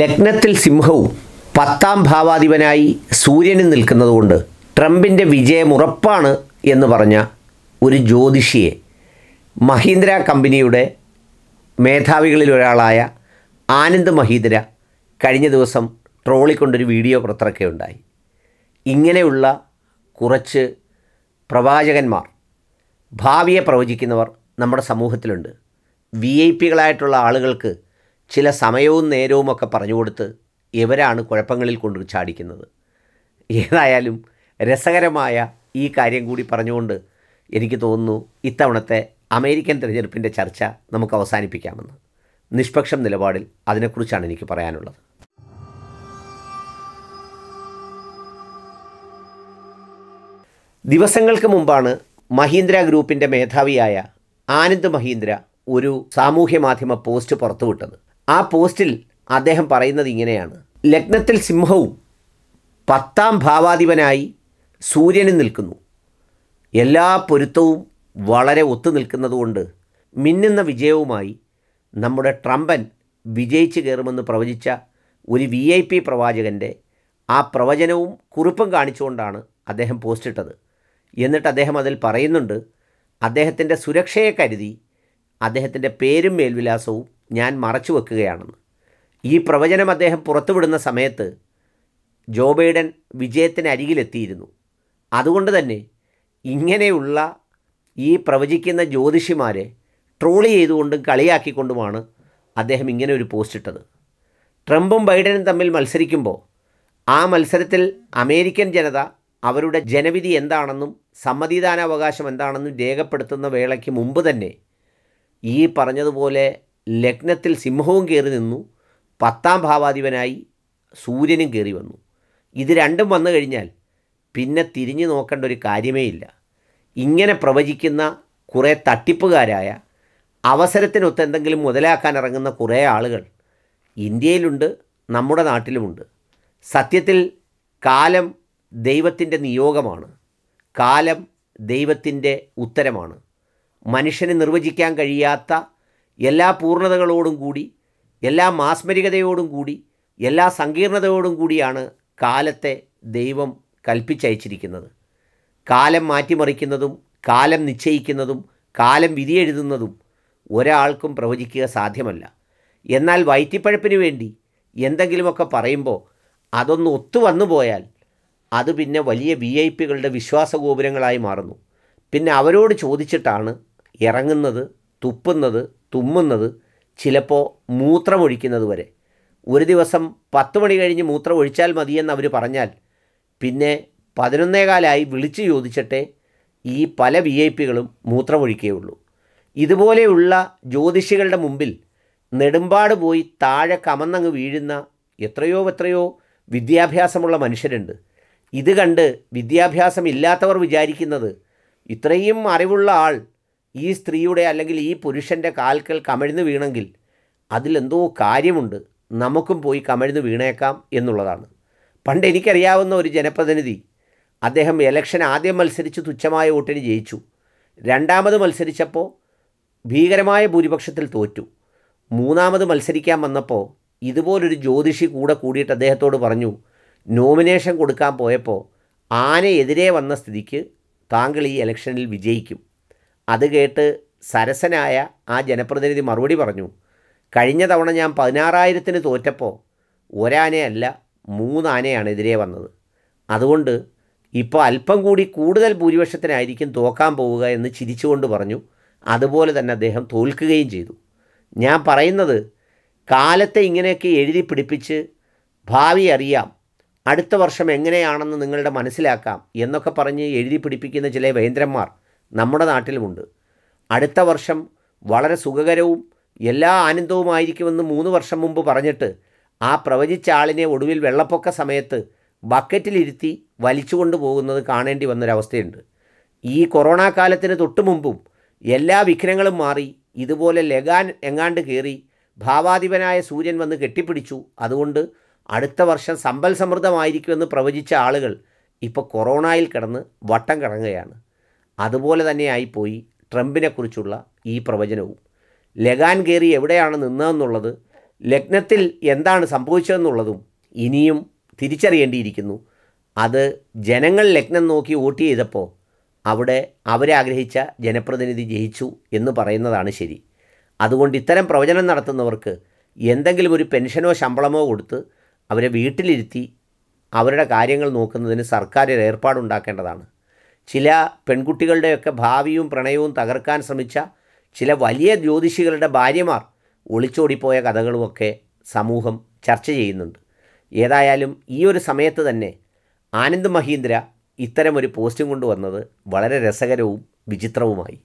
ലഗ്നത്തിൽ സിംഹവും പത്താം ഭാവാധിപനായി സൂര്യനും നിൽക്കുന്നതുകൊണ്ട് ട്രംപിൻ്റെ വിജയം ഉറപ്പാണ് എന്ന് പറഞ്ഞ ഒരു ജ്യോതിഷിയെ മഹീന്ദ്ര കമ്പനിയുടെ മേധാവികളിൽ ഒരാളായ ആനന്ദ് മഹീന്ദ്ര കഴിഞ്ഞ ദിവസം ട്രോളിക്കൊണ്ടൊരു വീഡിയോ പുറത്തിറക്കുകയുണ്ടായി ഇങ്ങനെയുള്ള കുറച്ച് പ്രവാചകന്മാർ ഭാവിയെ പ്രവചിക്കുന്നവർ നമ്മുടെ സമൂഹത്തിലുണ്ട് വി ഐ പികളായിട്ടുള്ള ആളുകൾക്ക് ചില സമയവും നേരവും ഒക്കെ പറഞ്ഞു കൊടുത്ത് ഇവരാണ് കുഴപ്പങ്ങളിൽ കൊണ്ട് ചാടിക്കുന്നത് ഏതായാലും രസകരമായ ഈ കാര്യം കൂടി പറഞ്ഞുകൊണ്ട് എനിക്ക് തോന്നുന്നു ഇത്തവണത്തെ അമേരിക്കൻ തിരഞ്ഞെടുപ്പിൻ്റെ ചർച്ച നമുക്ക് അവസാനിപ്പിക്കാമെന്ന് നിഷ്പക്ഷം നിലപാടിൽ അതിനെക്കുറിച്ചാണ് എനിക്ക് പറയാനുള്ളത് ദിവസങ്ങൾക്ക് മുമ്പാണ് മഹീന്ദ്ര ഗ്രൂപ്പിൻ്റെ മേധാവിയായ ആനന്ദ് മഹീന്ദ്ര ഒരു സാമൂഹ്യ മാധ്യമ പോസ്റ്റ് പുറത്തുവിട്ടത് ആ പോസ്റ്റിൽ അദ്ദേഹം പറയുന്നത് ഇങ്ങനെയാണ് ലഗ്നത്തിൽ സിംഹവും പത്താം ഭാവാധിപനായി സൂര്യനിൽ നിൽക്കുന്നു എല്ലാ പൊരുത്തവും വളരെ ഒത്തു നിൽക്കുന്നതുകൊണ്ട് മിന്നുന്ന വിജയവുമായി നമ്മുടെ ട്രംപൻ വിജയിച്ചു കയറുമെന്ന് പ്രവചിച്ച ഒരു വി ഐ പി പ്രവാചകൻ്റെ ആ പ്രവചനവും കുറിപ്പും കാണിച്ചുകൊണ്ടാണ് അദ്ദേഹം പോസ്റ്റിട്ടത് എന്നിട്ട് അദ്ദേഹം അതിൽ പറയുന്നുണ്ട് അദ്ദേഹത്തിൻ്റെ സുരക്ഷയെ കരുതി അദ്ദേഹത്തിൻ്റെ പേരും മേൽവിലാസവും ഞാൻ മറച്ചു വെക്കുകയാണെന്ന് ഈ പ്രവചനം അദ്ദേഹം പുറത്തുവിടുന്ന സമയത്ത് ജോ ബൈഡൻ വിജയത്തിന് അരികിലെത്തിയിരുന്നു അതുകൊണ്ട് തന്നെ ഇങ്ങനെയുള്ള ഈ പ്രവചിക്കുന്ന ജ്യോതിഷിമാരെ ട്രോളി ചെയ്തുകൊണ്ടും കളിയാക്കിക്കൊണ്ടുമാണ് അദ്ദേഹം ഇങ്ങനെ ഒരു പോസ്റ്റ് ഇട്ടത് ട്രംപും ബൈഡനും തമ്മിൽ മത്സരിക്കുമ്പോൾ ആ മത്സരത്തിൽ അമേരിക്കൻ ജനത അവരുടെ ജനവിധി എന്താണെന്നും സമ്മതിദാനാവകാശം എന്താണെന്നും രേഖപ്പെടുത്തുന്ന വേളയ്ക്ക് മുമ്പ് തന്നെ ഈ പറഞ്ഞതുപോലെ ലഗ്നത്തിൽ സിംഹവും കയറി നിന്നു പത്താം ഭാവാധിപനായി സൂര്യനും കയറി വന്നു ഇത് രണ്ടും വന്നു കഴിഞ്ഞാൽ പിന്നെ തിരിഞ്ഞു നോക്കേണ്ട ഒരു കാര്യമേ ഇല്ല ഇങ്ങനെ പ്രവചിക്കുന്ന കുറേ തട്ടിപ്പുകാരായ അവസരത്തിനൊത്ത് എന്തെങ്കിലും മുതലാക്കാൻ ഇറങ്ങുന്ന കുറേ ആളുകൾ ഇന്ത്യയിലുണ്ട് നമ്മുടെ നാട്ടിലുമുണ്ട് സത്യത്തിൽ കാലം ദൈവത്തിൻ്റെ നിയോഗമാണ് കാലം ദൈവത്തിൻ്റെ ഉത്തരമാണ് മനുഷ്യന് നിർവചിക്കാൻ കഴിയാത്ത എല്ലാ പൂർണ്ണതകളോടും കൂടി എല്ലാ മാസ്മരികതയോടും കൂടി എല്ലാ സങ്കീർണതയോടും കൂടിയാണ് കാലത്തെ ദൈവം കൽപ്പിച്ചയച്ചിരിക്കുന്നത് കാലം മാറ്റിമറിക്കുന്നതും കാലം നിശ്ചയിക്കുന്നതും കാലം വിധിയെഴുതുന്നതും ഒരാൾക്കും പ്രവചിക്കുക സാധ്യമല്ല എന്നാൽ വയറ്റിപ്പഴപ്പിന് വേണ്ടി എന്തെങ്കിലുമൊക്കെ പറയുമ്പോൾ അതൊന്ന് ഒത്തു വന്നു പോയാൽ അത് പിന്നെ വലിയ വി ഐ പികളുടെ വിശ്വാസ ഗോപുരങ്ങളായി മാറുന്നു പിന്നെ അവരോട് ചോദിച്ചിട്ടാണ് ഇറങ്ങുന്നത് തുപ്പുന്നത് തുമ്മുന്നത് ചിലപ്പോൾ മൂത്രമൊഴിക്കുന്നത് വരെ ഒരു ദിവസം പത്ത് മണി കഴിഞ്ഞ് മൂത്രം ഒഴിച്ചാൽ മതിയെന്ന് അവർ പറഞ്ഞാൽ പിന്നെ പതിനൊന്നേകാലായി വിളിച്ചു ചോദിച്ചിട്ടേ ഈ പല വി ഐ പികളും മൂത്രമൊഴിക്കുകയുള്ളൂ ഇതുപോലെയുള്ള ജ്യോതിഷികളുടെ മുമ്പിൽ നെടുമ്പാട് പോയി താഴെ കമന്നങ്ങ് വീഴുന്ന എത്രയോ എത്രയോ വിദ്യാഭ്യാസമുള്ള മനുഷ്യരുണ്ട് ഇത് കണ്ട് വിദ്യാഭ്യാസമില്ലാത്തവർ വിചാരിക്കുന്നത് ഇത്രയും അറിവുള്ള ആൾ ഈ സ്ത്രീയുടെ അല്ലെങ്കിൽ ഈ പുരുഷൻ്റെ കാൽക്കൽ കമഴ്ന്നു വീണെങ്കിൽ അതിലെന്തോ കാര്യമുണ്ട് നമുക്കും പോയി കമഴ്ന്നു വീണേക്കാം എന്നുള്ളതാണ് പണ്ട് എനിക്കറിയാവുന്ന ഒരു ജനപ്രതിനിധി അദ്ദേഹം എലക്ഷൻ ആദ്യം മത്സരിച്ച് തുച്ഛമായ വോട്ടിന് ജയിച്ചു രണ്ടാമത് മത്സരിച്ചപ്പോൾ ഭീകരമായ ഭൂരിപക്ഷത്തിൽ തോറ്റു മൂന്നാമത് മത്സരിക്കാൻ വന്നപ്പോൾ ഇതുപോലൊരു ജ്യോതിഷി കൂടെ കൂടിയിട്ട് അദ്ദേഹത്തോട് പറഞ്ഞു നോമിനേഷൻ കൊടുക്കാൻ പോയപ്പോൾ ആനയെതിരെ വന്ന സ്ഥിതിക്ക് താങ്കൾ ഈ ഇലക്ഷനിൽ വിജയിക്കും അത് കേട്ട് സരസനായ ആ ജനപ്രതിനിധി മറുപടി പറഞ്ഞു കഴിഞ്ഞ തവണ ഞാൻ പതിനാറായിരത്തിന് തോറ്റപ്പോൾ ഒരാനയല്ല മൂന്നാനയാണ് എതിരെ വന്നത് അതുകൊണ്ട് ഇപ്പോൾ അല്പം കൂടി കൂടുതൽ ഭൂരിപക്ഷത്തിനായിരിക്കും തോക്കാൻ പോവുക എന്ന് ചിരിച്ചുകൊണ്ട് പറഞ്ഞു അതുപോലെ തന്നെ അദ്ദേഹം തോൽക്കുകയും ചെയ്തു ഞാൻ പറയുന്നത് കാലത്തെ ഇങ്ങനെയൊക്കെ എഴുതി പിടിപ്പിച്ച് ഭാവി അറിയാം അടുത്ത വർഷം എങ്ങനെയാണെന്ന് നിങ്ങളുടെ മനസ്സിലാക്കാം എന്നൊക്കെ പറഞ്ഞ് എഴുതി പിടിപ്പിക്കുന്ന ചില വേന്ദ്രന്മാർ നമ്മുടെ നാട്ടിലുമുണ്ട് അടുത്ത വർഷം വളരെ സുഖകരവും എല്ലാ ആനന്ദവുമായിരിക്കുമെന്ന് മൂന്ന് വർഷം മുമ്പ് പറഞ്ഞിട്ട് ആ പ്രവചിച്ച ആളിനെ ഒടുവിൽ വെള്ളപ്പൊക്ക സമയത്ത് ബക്കറ്റിലിരുത്തി വലിച്ചുകൊണ്ട് പോകുന്നത് കാണേണ്ടി വന്നൊരവസ്ഥയുണ്ട് ഈ കൊറോണ കാലത്തിന് തൊട്ടു മുമ്പും എല്ലാ വിഘ്നങ്ങളും മാറി ഇതുപോലെ ലഗാൻ എങ്ങാണ്ട് കയറി ഭാവാധിപനായ സൂര്യൻ വന്ന് കെട്ടിപ്പിടിച്ചു അതുകൊണ്ട് അടുത്ത വർഷം സമ്പൽ സമൃദ്ധമായിരിക്കുമെന്ന് പ്രവചിച്ച ആളുകൾ ഇപ്പോൾ കൊറോണയിൽ കിടന്ന് വട്ടം കറങ്ങുകയാണ് അതുപോലെ തന്നെയായിപ്പോയി ട്രംപിനെക്കുറിച്ചുള്ള ഈ പ്രവചനവും ലഗാൻ കയറി എവിടെയാണ് നിന്നതെന്നുള്ളത് ലഗ്നത്തിൽ എന്താണ് സംഭവിച്ചതെന്നുള്ളതും ഇനിയും തിരിച്ചറിയേണ്ടിയിരിക്കുന്നു അത് ജനങ്ങൾ ലഗ്നം നോക്കി വോട്ട് ചെയ്തപ്പോൾ അവിടെ അവരാഗ്രഹിച്ച ജനപ്രതിനിധി ജയിച്ചു എന്ന് പറയുന്നതാണ് ശരി അതുകൊണ്ട് ഇത്തരം പ്രവചനം നടത്തുന്നവർക്ക് എന്തെങ്കിലും ഒരു പെൻഷനോ ശമ്പളമോ കൊടുത്ത് അവരെ വീട്ടിലിരുത്തി അവരുടെ കാര്യങ്ങൾ നോക്കുന്നതിന് സർക്കാർ ഒരു ഏർപ്പാടുണ്ടാക്കേണ്ടതാണ് ചില പെൺകുട്ടികളുടെയൊക്കെ ഭാവിയും പ്രണയവും തകർക്കാൻ ശ്രമിച്ച ചില വലിയ ജ്യോതിഷികളുടെ ഭാര്യമാർ ഒളിച്ചോടിപ്പോയ കഥകളുമൊക്കെ സമൂഹം ചർച്ച ചെയ്യുന്നുണ്ട് ഏതായാലും ഈ ഒരു സമയത്ത് തന്നെ ആനന്ദ് മഹീന്ദ്ര ഇത്തരമൊരു പോസ്റ്റും കൊണ്ടുവന്നത് വളരെ രസകരവും വിചിത്രവുമായി